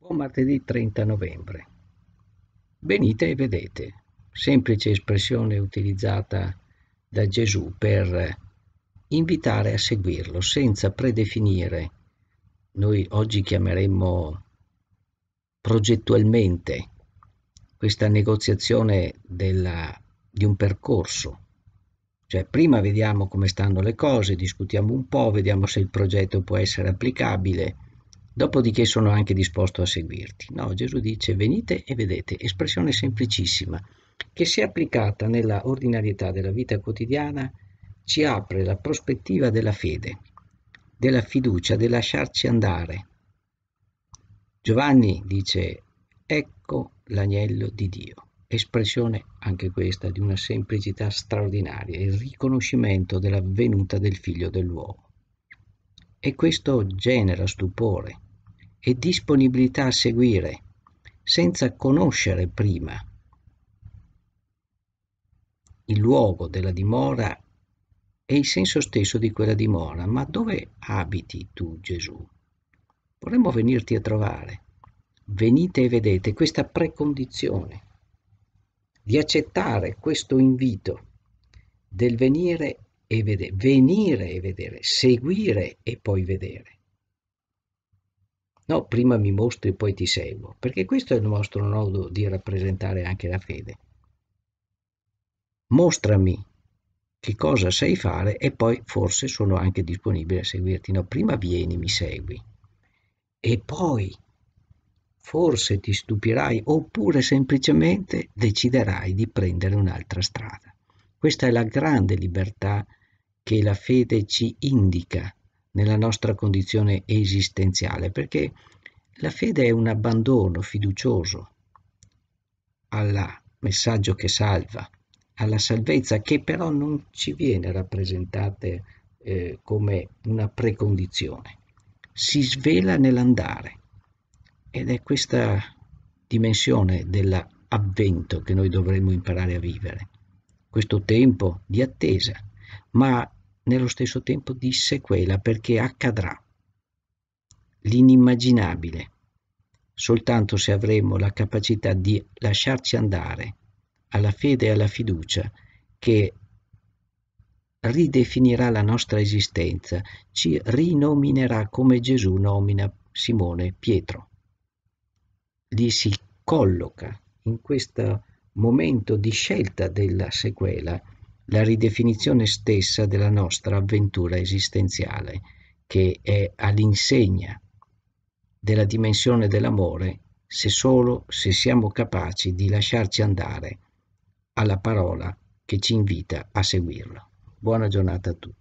Buon martedì 30 novembre. Venite e vedete, semplice espressione utilizzata da Gesù per invitare a seguirlo senza predefinire. Noi oggi chiameremmo progettualmente questa negoziazione della, di un percorso. Cioè prima vediamo come stanno le cose, discutiamo un po', vediamo se il progetto può essere applicabile dopodiché sono anche disposto a seguirti. No, Gesù dice venite e vedete, espressione semplicissima, che se applicata nella ordinarietà della vita quotidiana ci apre la prospettiva della fede, della fiducia, del lasciarci andare. Giovanni dice ecco l'agnello di Dio espressione anche questa di una semplicità straordinaria, il riconoscimento della venuta del figlio dell'uomo. E questo genera stupore, e disponibilità a seguire, senza conoscere prima il luogo della dimora e il senso stesso di quella dimora. Ma dove abiti tu, Gesù? Vorremmo venirti a trovare. Venite e vedete questa precondizione di accettare questo invito del venire e vedere, venire e vedere, seguire e poi vedere. No, prima mi mostri e poi ti seguo, perché questo è il nostro modo di rappresentare anche la fede. Mostrami che cosa sai fare e poi forse sono anche disponibile a seguirti. No, prima vieni, mi segui. E poi forse ti stupirai oppure semplicemente deciderai di prendere un'altra strada. Questa è la grande libertà che la fede ci indica nella nostra condizione esistenziale, perché la fede è un abbandono fiducioso al messaggio che salva, alla salvezza che però non ci viene rappresentata eh, come una precondizione, si svela nell'andare ed è questa dimensione dell'avvento che noi dovremmo imparare a vivere, questo tempo di attesa, ma nello stesso tempo di sequela perché accadrà l'inimmaginabile soltanto se avremo la capacità di lasciarci andare alla fede e alla fiducia che ridefinirà la nostra esistenza, ci rinominerà come Gesù nomina Simone Pietro. Lì si colloca in questo momento di scelta della sequela la ridefinizione stessa della nostra avventura esistenziale, che è all'insegna della dimensione dell'amore se solo se siamo capaci di lasciarci andare alla parola che ci invita a seguirlo. Buona giornata a tutti.